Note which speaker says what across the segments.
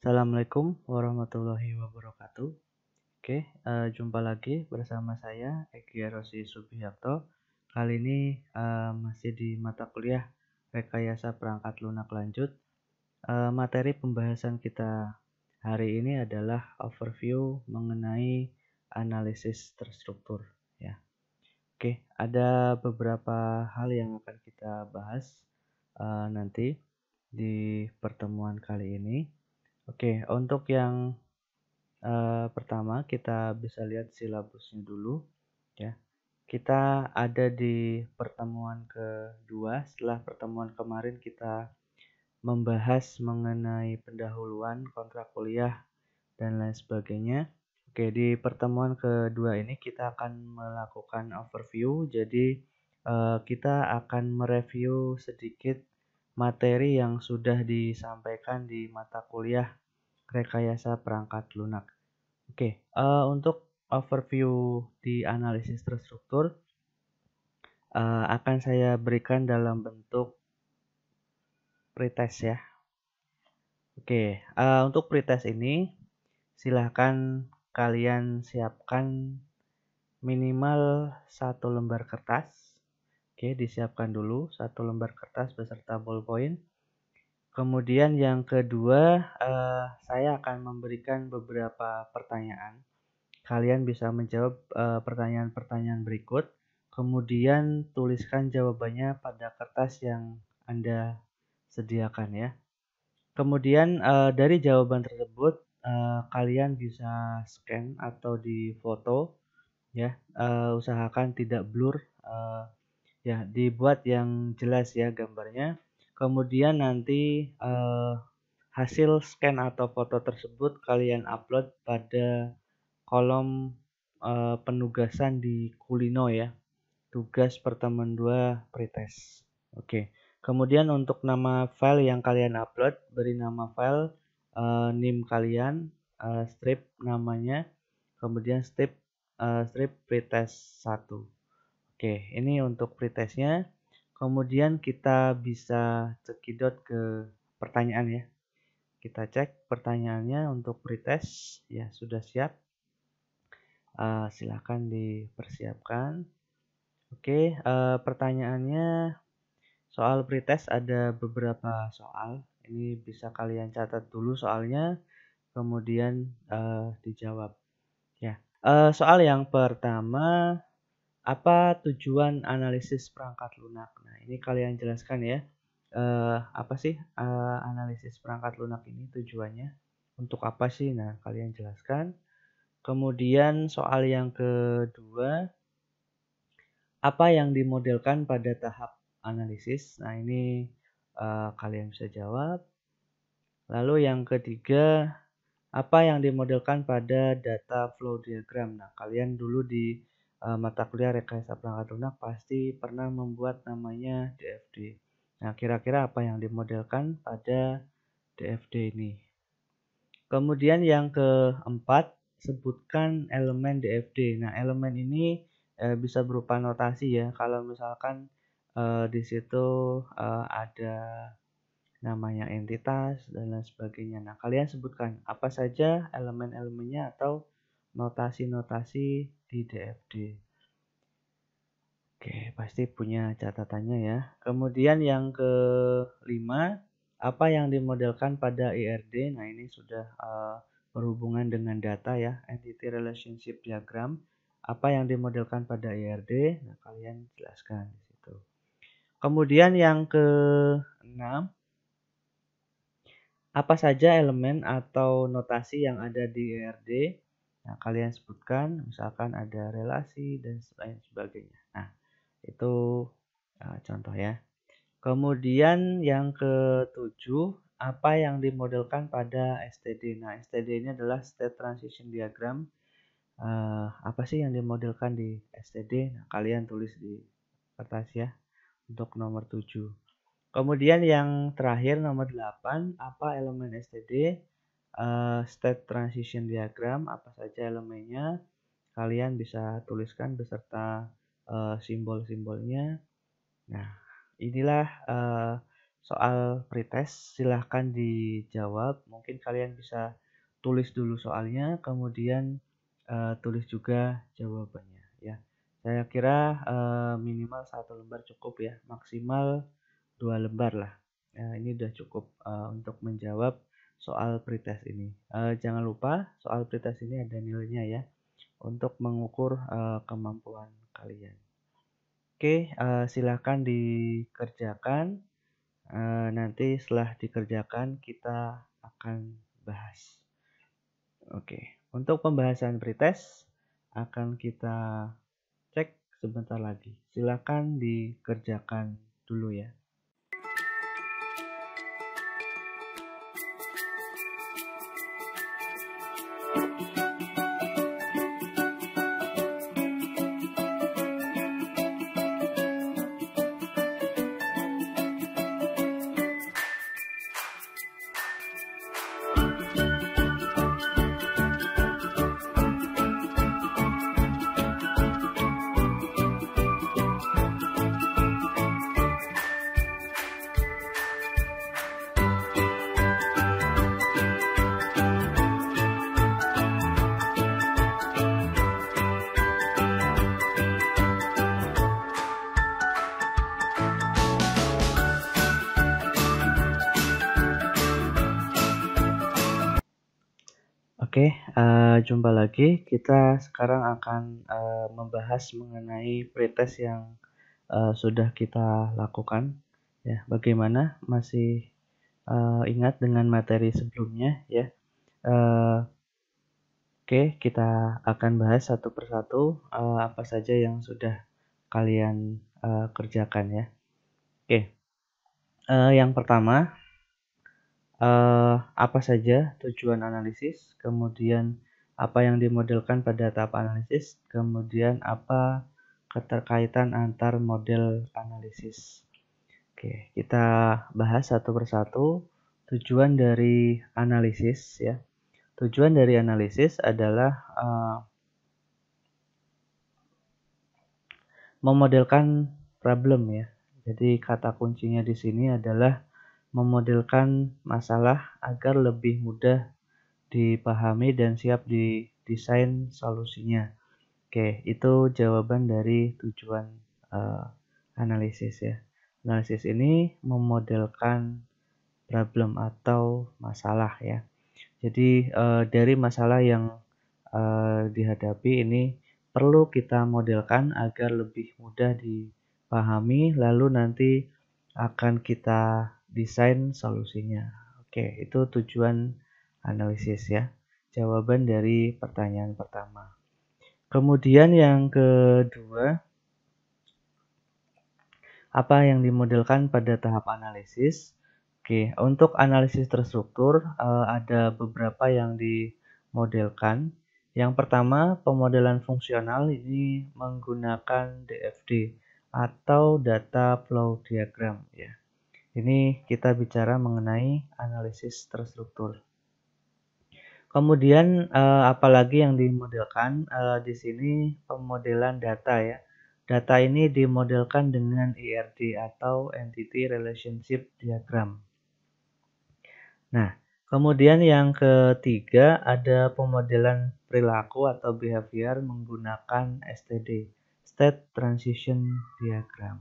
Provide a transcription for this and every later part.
Speaker 1: Assalamualaikum warahmatullahi wabarakatuh. Oke, uh, jumpa lagi bersama saya Eki Rosi Subiakto. Kali ini uh, masih di mata kuliah Rekayasa Perangkat Lunak Lanjut. Uh, materi pembahasan kita hari ini adalah overview mengenai analisis terstruktur. Ya, oke, ada beberapa hal yang akan kita bahas uh, nanti di pertemuan kali ini. Oke, untuk yang uh, pertama kita bisa lihat silabusnya dulu ya. Kita ada di pertemuan kedua setelah pertemuan kemarin kita membahas mengenai pendahuluan kontrak kuliah dan lain sebagainya. Oke, di pertemuan kedua ini kita akan melakukan overview. Jadi uh, kita akan mereview sedikit materi yang sudah disampaikan di mata kuliah rekayasa perangkat lunak. Oke, uh, untuk overview di analisis terstruktur uh, akan saya berikan dalam bentuk pretest ya. Oke, uh, untuk pretest ini silahkan kalian siapkan minimal satu lembar kertas. Oke, disiapkan dulu satu lembar kertas beserta ballpoint Kemudian yang kedua, uh, saya akan memberikan beberapa pertanyaan. Kalian bisa menjawab pertanyaan eh, pertanyaan-pertanyaan berikut. Kemudian tuliskan jawabannya pada kertas yang Anda sediakan ya. Kemudian uh, dari jawaban tersebut kalian bisa scan atau di foto ya. usahakan tidak blur ya, dibuat yang jelas ya gambarnya Kemudian nanti eh, hasil scan atau foto tersebut kalian upload pada kolom eh, penugasan di Kulino ya. Tugas pertemuan dua pretest. Oke. Kemudian untuk nama file yang kalian upload, beri nama file, eh, nim kalian, eh, strip namanya, kemudian strip uh, strip pretest satu. Oke, ini untuk pretestnya. Kemudian kita bisa cekidot ke pertanyaan ya. Kita cek pertanyaannya untuk pretest ya sudah siap. Uh, silahkan dipersiapkan. Oke, okay, uh, eh, pertanyaannya soal pretest ada beberapa soal. Ini bisa kalian catat dulu soalnya, kemudian uh, dijawab. Ya, uh, soal yang pertama apa tujuan analisis perangkat lunak? Nah, ini kalian jelaskan ya. Eh, apa sih eh, analisis perangkat lunak ini tujuannya? Untuk apa sih? Nah, kalian jelaskan. Kemudian soal yang kedua, apa yang dimodelkan pada tahap analisis? Nah, ini eh, kalian bisa jawab. Lalu yang ketiga, apa yang dimodelkan pada data flow diagram? Nah, kalian dulu di uh, mata kuliah rekayasa perangkat lunak pasti pernah membuat namanya DFD. Nah, kira-kira apa yang dimodelkan pada DFD ini? Kemudian yang keempat, sebutkan elemen DFD. Nah, elemen ini uh, bisa berupa notasi ya. Kalau misalkan uh, di situ uh, ada namanya entitas dan lain sebagainya. Nah, kalian sebutkan apa saja elemen-elemennya atau notasi-notasi di DFD. Oke, pasti punya catatannya ya. Kemudian yang kelima, apa yang dimodelkan pada IRD? Nah, ini sudah uh, berhubungan dengan data ya, entity relationship diagram. Apa yang dimodelkan pada IRD? Nah, kalian jelaskan di situ. Kemudian yang keenam, apa saja elemen atau notasi yang ada di IRD? yang kalian sebutkan, misalkan ada relasi dan lain sebagainya. Nah, itu uh, contoh ya. Kemudian yang ketujuh, apa yang dimodelkan pada STD. Nah, STD ini adalah State Transition Diagram. Uh, apa sih yang dimodelkan di STD? Nah, kalian tulis di kertas ya untuk nomor tujuh. Kemudian yang terakhir nomor delapan apa elemen STD? uh, eh, state transition diagram apa saja elemennya kalian bisa tuliskan beserta uh, simbol-simbolnya nah inilah uh, soal pretest silahkan dijawab mungkin kalian bisa tulis dulu soalnya kemudian uh, tulis juga jawabannya ya saya kira uh, minimal satu lembar cukup ya maksimal dua lembar lah nah, ini sudah cukup uh, untuk menjawab soal pretest ini. Uh, jangan lupa soal pretest ini ada nilainya ya untuk mengukur uh, kemampuan kalian. Oke, uh, silahkan dikerjakan. Uh, nanti setelah dikerjakan kita akan bahas. Oke, untuk pembahasan pretest akan kita cek sebentar lagi. Silahkan dikerjakan dulu ya. you. Uh, jumpa lagi. Kita sekarang akan uh, membahas mengenai pretest yang uh, sudah kita lakukan. Ya, bagaimana? Masih uh, ingat dengan materi sebelumnya? Ya. Uh, Oke, okay, kita akan bahas satu persatu uh, apa saja yang sudah kalian uh, kerjakan ya. Oke, okay. uh, yang pertama uh, apa saja tujuan analisis, kemudian apa yang dimodelkan pada tahap analisis, kemudian apa keterkaitan antar model analisis. Oke, kita bahas satu persatu tujuan dari analisis ya. Tujuan dari analisis adalah uh, memodelkan problem ya. Jadi kata kuncinya di sini adalah memodelkan masalah agar lebih mudah dipahami dan siap didesain solusinya. Oke, itu jawaban dari tujuan uh, analisis ya. Analisis ini memodelkan problem atau masalah ya. Jadi uh, dari masalah yang uh, dihadapi ini perlu kita modelkan agar lebih mudah dipahami lalu nanti akan kita desain solusinya. Oke, itu tujuan analisis ya. Jawaban dari pertanyaan pertama. Kemudian yang kedua, apa yang dimodelkan pada tahap analisis? Oke, untuk analisis terstruktur eh, ada beberapa yang dimodelkan. Yang pertama, pemodelan fungsional ini menggunakan DFD atau data flow diagram ya. Ini kita bicara mengenai analisis terstruktur. Kemudian eh, apalagi yang dimodelkan eh, di sini pemodelan data ya. Data ini dimodelkan dengan IRD atau Entity Relationship Diagram. Nah, kemudian yang ketiga ada pemodelan perilaku atau behavior menggunakan STD, State Transition Diagram.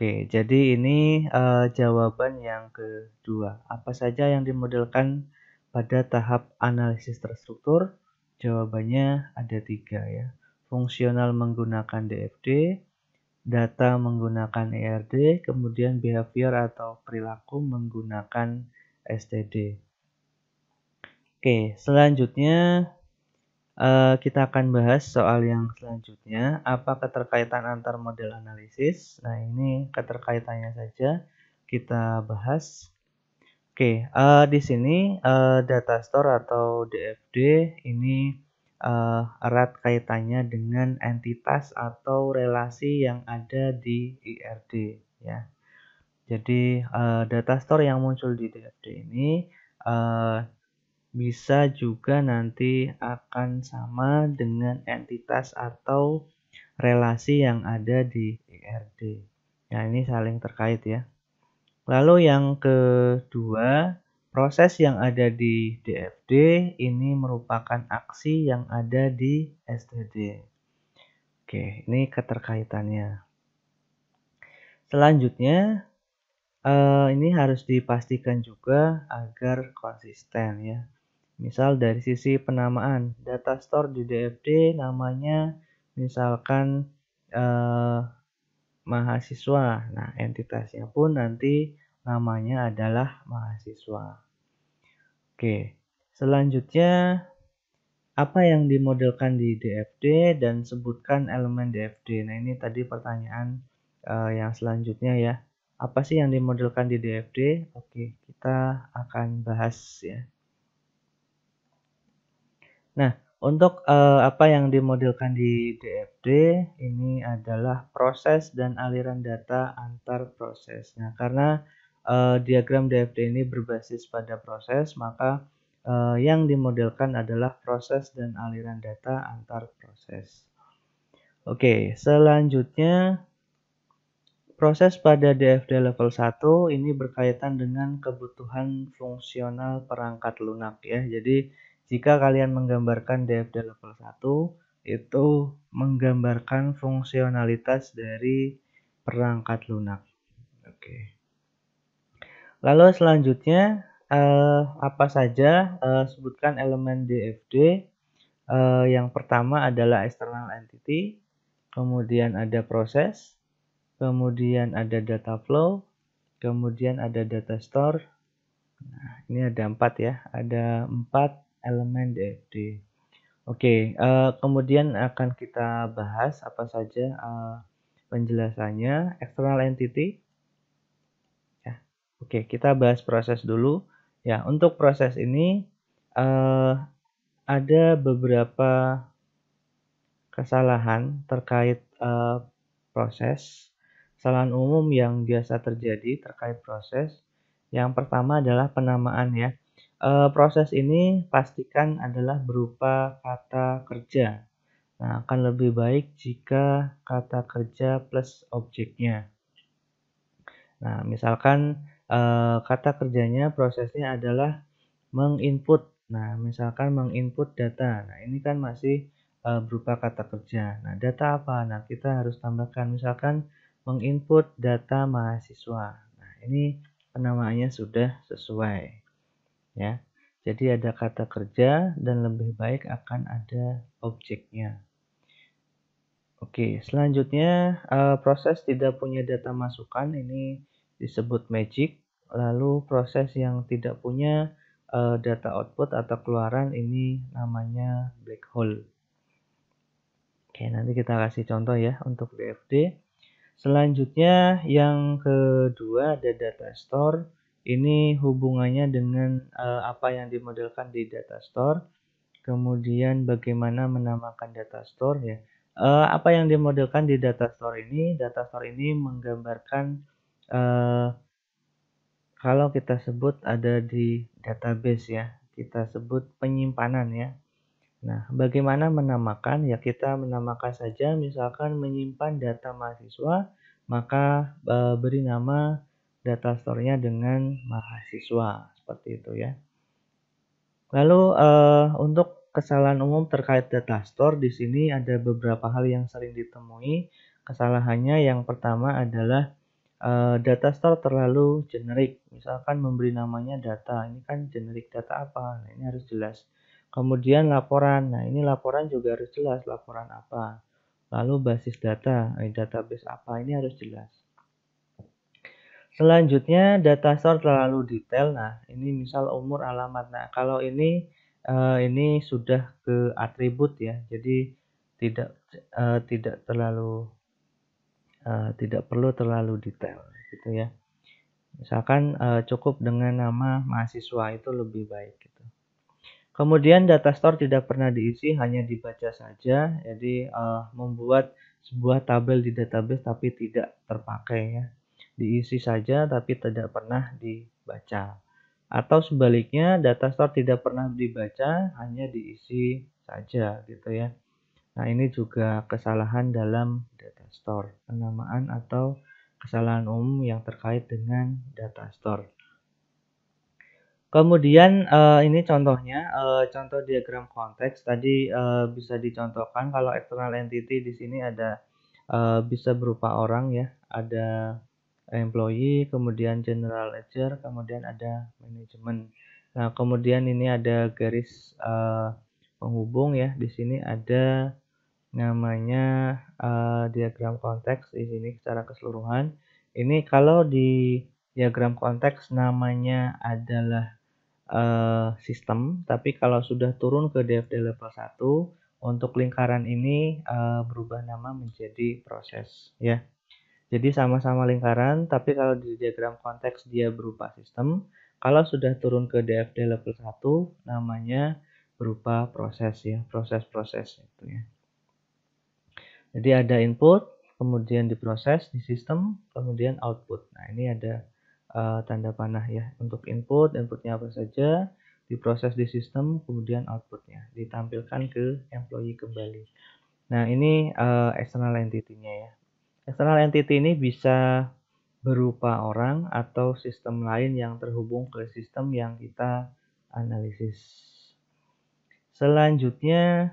Speaker 1: Oke, jadi ini uh, jawaban yang kedua. Apa saja yang dimodelkan pada tahap analisis terstruktur? Jawabannya ada tiga ya. Fungsional menggunakan DFD, data menggunakan ERD, kemudian behavior atau perilaku menggunakan STD. Oke, selanjutnya uh, kita akan bahas soal yang selanjutnya apa keterkaitan antar model analisis. Nah ini keterkaitannya saja kita bahas. Oke uh, di sini uh, data store atau DFD ini uh, erat kaitannya dengan entitas atau relasi yang ada di IRD ya. Jadi uh, data store yang muncul di DFD ini uh, bisa juga nanti akan sama dengan entitas atau relasi yang ada di IRD. E nah, ini saling terkait ya. Lalu yang kedua, proses yang ada di DFD ini merupakan aksi yang ada di STD. Oke, ini keterkaitannya. Selanjutnya, eh, ini harus dipastikan juga agar konsisten ya. Misal dari sisi penamaan, data store di DFD namanya misalkan eh, mahasiswa. Nah, entitasnya pun nanti namanya adalah mahasiswa. Oke, selanjutnya apa yang dimodelkan di DFD dan sebutkan elemen DFD. Nah, ini tadi pertanyaan eh, yang selanjutnya ya. Apa sih yang dimodelkan di DFD? Oke, kita akan bahas ya. Nah, untuk uh, apa yang dimodelkan di DFD ini adalah proses dan aliran data antar proses. Nah, karena uh, diagram DFD ini berbasis pada proses, maka uh, yang dimodelkan adalah proses dan aliran data antar proses. Oke, selanjutnya proses pada DFD level 1 ini berkaitan dengan kebutuhan fungsional perangkat lunak ya. Jadi jika kalian menggambarkan DFD level 1, itu menggambarkan fungsionalitas dari perangkat lunak. Oke. Lalu selanjutnya eh, apa saja eh, sebutkan elemen DFD. Eh, yang pertama adalah external entity, kemudian ada proses, kemudian ada data flow, kemudian ada data store. Nah, ini ada empat ya, ada empat elemen DFD. Oke, uh, kemudian akan kita bahas apa saja uh, penjelasannya external entity. Ya, oke, kita bahas proses dulu. Ya, untuk proses ini uh, ada beberapa kesalahan terkait uh, proses. Kesalahan umum yang biasa terjadi terkait proses. Yang pertama adalah penamaan ya uh, proses ini pastikan adalah berupa kata kerja. Nah, akan lebih baik jika kata kerja plus objeknya. Nah, misalkan uh, kata kerjanya prosesnya adalah menginput. Nah, misalkan menginput data. Nah, ini kan masih uh, berupa kata kerja. Nah, data apa? Nah, kita harus tambahkan misalkan menginput data mahasiswa. Nah, ini penamaannya sudah sesuai ya. Jadi ada kata kerja dan lebih baik akan ada objeknya. Oke, selanjutnya eh, proses tidak punya data masukan ini disebut magic. Lalu proses yang tidak punya eh, data output atau keluaran ini namanya black hole. Oke, nanti kita kasih contoh ya untuk DFD. Selanjutnya yang kedua ada data store ini hubungannya dengan uh, apa yang dimodelkan di data store kemudian bagaimana menamakan data store ya uh, apa yang dimodelkan di data store ini data store ini menggambarkan uh, kalau kita sebut ada di database ya kita sebut penyimpanan ya nah bagaimana menamakan ya kita menamakan saja misalkan menyimpan data mahasiswa maka uh, beri nama data store-nya dengan mahasiswa seperti itu ya. Lalu uh, untuk kesalahan umum terkait data store di sini ada beberapa hal yang sering ditemui. Kesalahannya yang pertama adalah uh, data store terlalu generik. Misalkan memberi namanya data, ini kan generik data apa? Nah, ini harus jelas. Kemudian laporan. Nah, ini laporan juga harus jelas laporan apa. Lalu basis data, eh, database apa? Ini harus jelas. Selanjutnya data store terlalu detail. Nah, ini misal umur alamat. Nah, kalau ini uh, ini sudah ke atribut ya. Jadi tidak uh, tidak terlalu uh, tidak perlu terlalu detail gitu ya. Misalkan uh, cukup dengan nama mahasiswa itu lebih baik gitu. Kemudian data store tidak pernah diisi, hanya dibaca saja. Jadi uh, membuat sebuah tabel di database tapi tidak terpakai ya diisi saja tapi tidak pernah dibaca. Atau sebaliknya, data store tidak pernah dibaca, hanya diisi saja gitu ya. Nah, ini juga kesalahan dalam data store, penamaan atau kesalahan umum yang terkait dengan data store. Kemudian eh, ini contohnya, eh, contoh diagram konteks tadi eh, bisa dicontohkan kalau external entity di sini ada bisa berupa orang ya, ada employee, kemudian general ledger, kemudian ada manajemen. Nah, kemudian ini ada garis uh, penghubung ya. Di sini ada namanya uh, diagram konteks di sini secara keseluruhan. Ini kalau di diagram konteks namanya adalah uh, sistem, tapi kalau sudah turun ke DFD level 1 untuk lingkaran ini uh, berubah nama menjadi proses ya. Jadi sama-sama lingkaran, tapi kalau di diagram konteks dia berupa sistem, kalau sudah turun ke DFD level 1 namanya berupa proses ya, proses-proses itu ya. Jadi ada input, kemudian diproses di sistem, kemudian output. Nah, ini ada uh, tanda panah ya untuk input, inputnya apa saja, diproses di sistem, kemudian outputnya ditampilkan ke employee kembali. Nah, ini uh, external entity-nya ya. External entity ini bisa berupa orang atau sistem lain yang terhubung ke sistem yang kita analisis. Selanjutnya,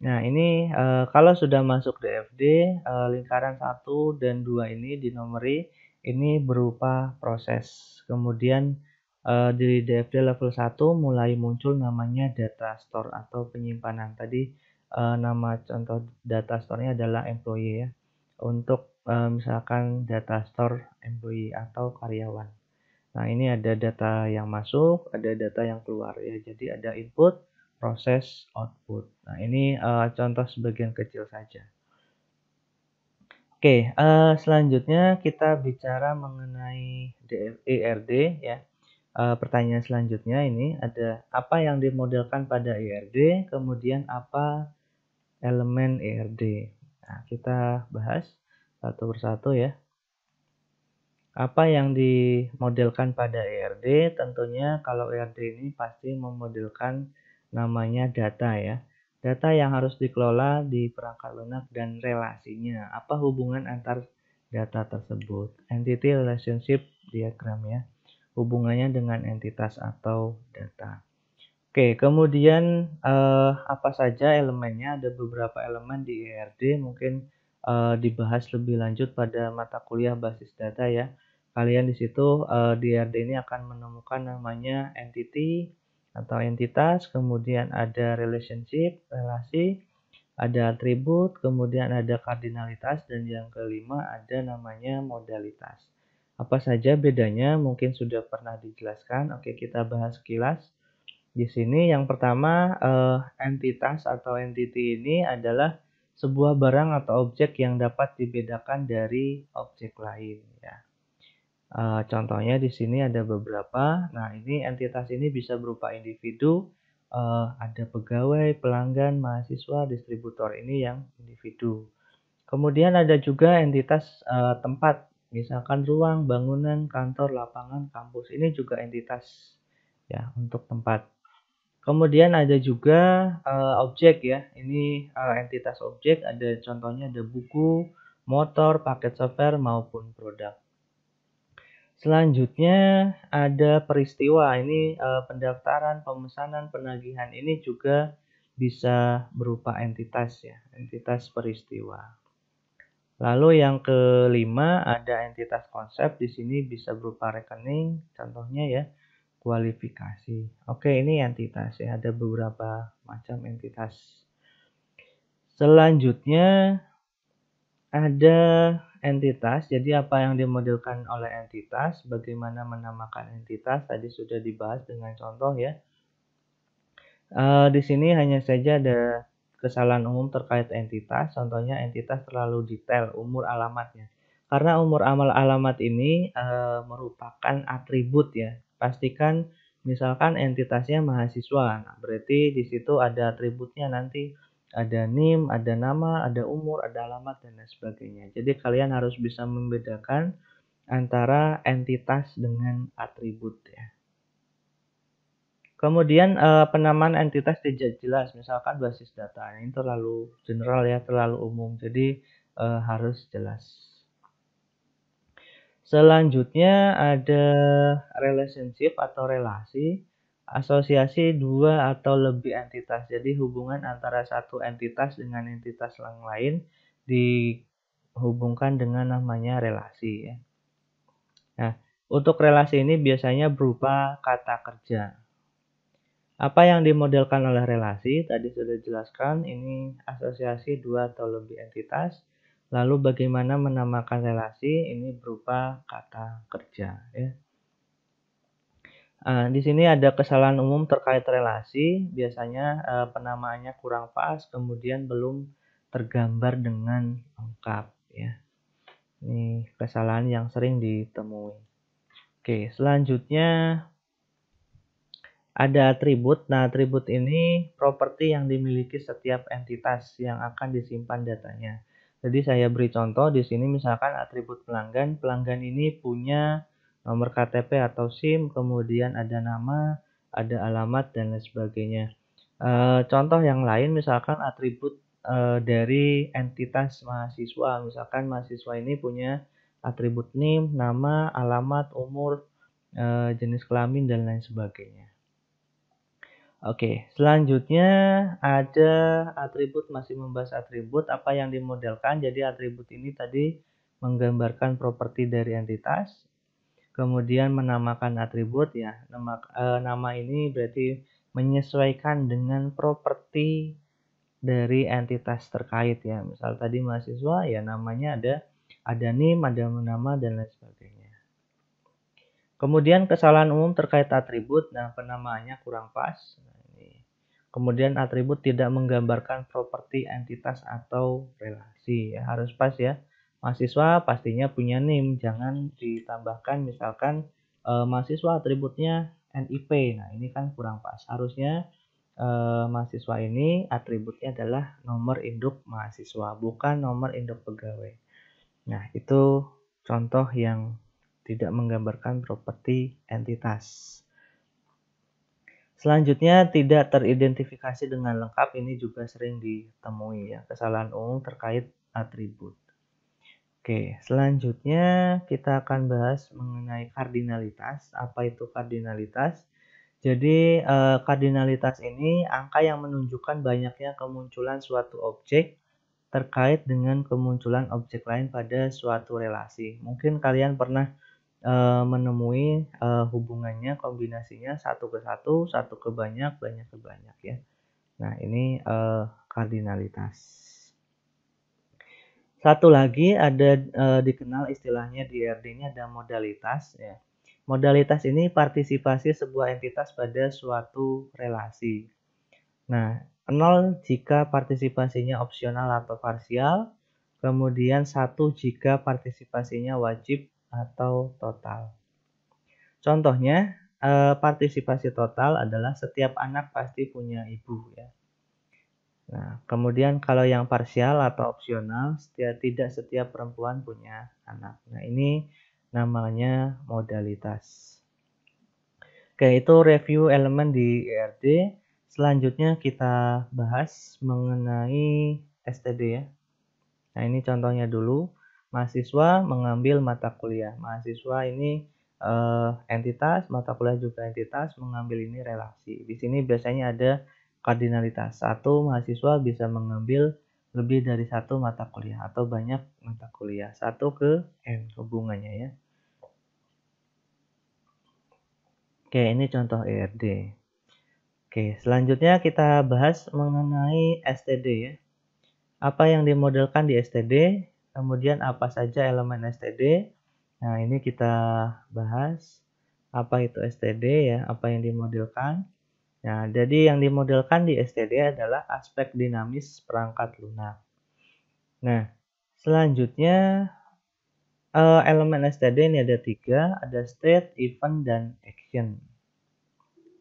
Speaker 1: nah ini e, kalau sudah masuk DFD, e, eh, lingkaran 1 dan 2 ini dinomori, ini berupa proses. Kemudian e, di DFD level 1 mulai muncul namanya data store atau penyimpanan. Tadi e, nama contoh data store-nya adalah employee ya untuk uh, misalkan data store employee atau karyawan. Nah, ini ada data yang masuk, ada data yang keluar ya. Jadi ada input, proses, output. Nah, ini uh, contoh sebagian kecil saja. Oke, okay, uh, eh, selanjutnya kita bicara mengenai ERD ya. Uh, pertanyaan selanjutnya ini ada apa yang dimodelkan pada ERD, kemudian apa elemen ERD. Nah, kita bahas satu persatu ya. Apa yang dimodelkan pada ERD? Tentunya kalau ERD ini pasti memodelkan namanya data ya. Data yang harus dikelola di perangkat lunak dan relasinya. Apa hubungan antar data tersebut? Entity relationship diagram ya. Hubungannya dengan entitas atau data. Oke, kemudian eh, apa saja elemennya? Ada beberapa elemen di ERD, mungkin uh, dibahas lebih lanjut pada mata kuliah basis data ya. Kalian di situ uh, di RD ini akan menemukan namanya entity atau entitas, kemudian ada relationship, relasi, ada atribut, kemudian ada kardinalitas, dan yang kelima ada namanya modalitas. Apa saja bedanya mungkin sudah pernah dijelaskan. Oke, kita bahas kilas. Di sini yang pertama eh, entitas atau entity ini adalah sebuah barang atau objek yang dapat dibedakan dari objek lain ya. E, contohnya di sini ada beberapa. Nah, ini entitas ini bisa berupa individu, e, ada pegawai, pelanggan, mahasiswa, distributor ini yang individu. Kemudian ada juga entitas e, tempat, misalkan ruang, bangunan, kantor, lapangan, kampus. Ini juga entitas ya untuk tempat. Kemudian ada juga uh, objek ya. Ini uh, entitas objek ada contohnya ada buku, motor, paket software maupun produk. Selanjutnya ada peristiwa. Ini uh, pendaftaran, pemesanan, penagihan ini juga bisa berupa entitas ya, entitas peristiwa. Lalu yang kelima ada entitas konsep di sini bisa berupa rekening contohnya ya kualifikasi. Oke, ini entitas ya, ada beberapa macam entitas. Selanjutnya ada entitas. Jadi apa yang dimodelkan oleh entitas, bagaimana menamakan entitas tadi sudah dibahas dengan contoh ya. E, di sini hanya saja ada kesalahan umum terkait entitas. Contohnya entitas terlalu detail umur alamatnya. Karena umur amal alamat ini e, merupakan atribut ya pastikan misalkan entitasnya mahasiswa. Nah, berarti di situ ada atributnya nanti ada NIM, ada nama, ada umur, ada alamat dan lain sebagainya. Jadi kalian harus bisa membedakan antara entitas dengan atribut ya. Kemudian eh, penamaan entitas tidak jelas, misalkan basis data ini terlalu general ya, terlalu umum. Jadi eh, harus jelas. Selanjutnya ada relationship atau relasi, asosiasi dua atau lebih entitas. Jadi hubungan antara satu entitas dengan entitas yang lain dihubungkan dengan namanya relasi ya. Nah, untuk relasi ini biasanya berupa kata kerja. Apa yang dimodelkan oleh relasi tadi sudah jelaskan ini asosiasi dua atau lebih entitas Lalu bagaimana menamakan relasi? Ini berupa kata kerja. Ya. Nah, di sini ada kesalahan umum terkait relasi, biasanya eh, penamaannya kurang pas, kemudian belum tergambar dengan lengkap. Ya. Ini kesalahan yang sering ditemui. Oke, selanjutnya ada atribut. Nah, atribut ini properti yang dimiliki setiap entitas yang akan disimpan datanya. Jadi saya beri contoh di sini misalkan atribut pelanggan, pelanggan ini punya nomor KTP atau SIM, kemudian ada nama, ada alamat dan lain sebagainya. E, contoh yang lain misalkan atribut e, dari entitas mahasiswa, misalkan mahasiswa ini punya atribut NIM, nama, alamat, umur, e, jenis kelamin dan lain sebagainya. Oke, selanjutnya ada atribut masih membahas atribut apa yang dimodelkan. Jadi atribut ini tadi menggambarkan properti dari entitas. Kemudian menamakan atribut ya. Nama e, nama ini berarti menyesuaikan dengan properti dari entitas terkait ya. Misal tadi mahasiswa ya namanya ada ada nim, ada nama dan lain sebagainya. Kemudian kesalahan umum terkait atribut dan penamaannya kurang pas. Nah, Kemudian atribut tidak menggambarkan properti entitas atau relasi. Ya, harus pas ya. Mahasiswa pastinya punya NIM, jangan ditambahkan misalkan eh, mahasiswa atributnya NIP. Nah, ini kan kurang pas. Harusnya eh, mahasiswa ini atributnya adalah nomor induk mahasiswa, bukan nomor induk pegawai. Nah, itu contoh yang tidak menggambarkan properti entitas. Selanjutnya, tidak teridentifikasi dengan lengkap ini juga sering ditemui ya, kesalahan umum terkait atribut. Oke, selanjutnya kita akan bahas mengenai kardinalitas. Apa itu kardinalitas? Jadi, eh, kardinalitas ini angka yang menunjukkan banyaknya kemunculan suatu objek terkait dengan kemunculan objek lain pada suatu relasi. Mungkin kalian pernah uh, menemui uh, hubungannya kombinasinya satu ke satu satu ke banyak banyak ke banyak ya nah ini uh, kardinalitas satu lagi ada uh, dikenal istilahnya di RD ini ada modalitas ya. Modalitas ini partisipasi sebuah entitas pada suatu relasi. Nah, nol jika partisipasinya opsional atau parsial, kemudian satu jika partisipasinya wajib atau total. Contohnya, eh, partisipasi total adalah setiap anak pasti punya ibu ya. Nah, kemudian kalau yang parsial atau opsional, setiap, tidak setiap perempuan punya anak. Nah, ini namanya modalitas. Oke, itu review elemen di ERD. Selanjutnya kita bahas mengenai STD ya. Nah, ini contohnya dulu mahasiswa mengambil mata kuliah. Mahasiswa ini uh, entitas, mata kuliah juga entitas, mengambil ini relasi. Di sini biasanya ada kardinalitas. Satu mahasiswa bisa mengambil lebih dari satu mata kuliah atau banyak mata kuliah. Satu ke N hubungannya ya. Oke, ini contoh ERD. Oke, selanjutnya kita bahas mengenai STD ya. Apa yang dimodelkan di STD? Kemudian apa saja elemen STD? Nah, ini kita bahas apa itu STD ya, apa yang dimodelkan. Nah, jadi yang dimodelkan di STD adalah aspek dinamis perangkat lunak. Nah, selanjutnya eh, elemen STD ini ada tiga, ada state, event, dan action.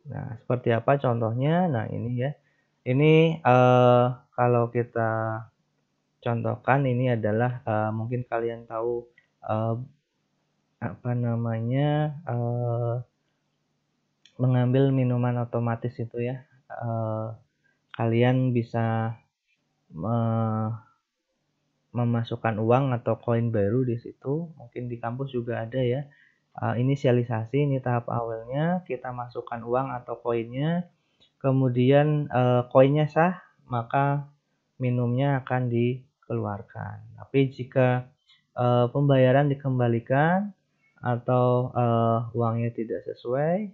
Speaker 1: Nah, seperti apa contohnya? Nah, ini ya. Ini eh, kalau kita contohkan ini adalah uh, mungkin kalian tahu uh, apa namanya uh, mengambil minuman otomatis itu ya uh, kalian bisa me memasukkan uang atau koin baru di situ mungkin di kampus juga ada ya uh, inisialisasi ini tahap awalnya kita masukkan uang atau koinnya kemudian uh, koinnya sah maka minumnya akan di keluarkan. Tapi jika uh, pembayaran dikembalikan atau uh, uangnya tidak sesuai,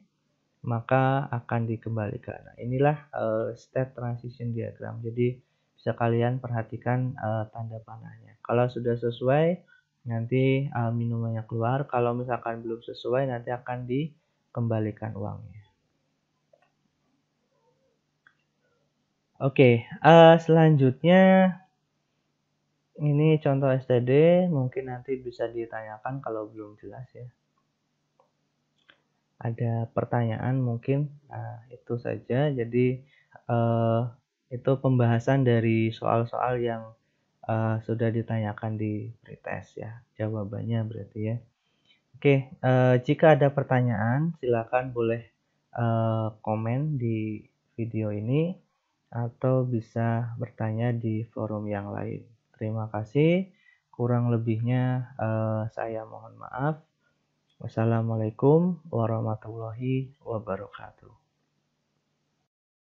Speaker 1: maka akan dikembalikan. Nah, inilah uh, eh, state transition diagram. Jadi bisa kalian perhatikan uh, tanda panahnya. Kalau sudah sesuai, nanti uh, minumannya keluar. Kalau misalkan belum sesuai, nanti akan dikembalikan uangnya. Oke, okay, uh, selanjutnya ini contoh STD mungkin nanti bisa ditanyakan kalau belum jelas ya ada pertanyaan mungkin nah, itu saja jadi eh, itu pembahasan dari soal-soal yang eh, sudah ditanyakan di pretest ya jawabannya berarti ya Oke, eh, jika ada pertanyaan, silakan boleh eh, komen di video ini atau bisa bertanya di forum yang lain. Terima kasih. Kurang lebihnya uh, saya mohon maaf. Wassalamualaikum warahmatullahi wabarakatuh.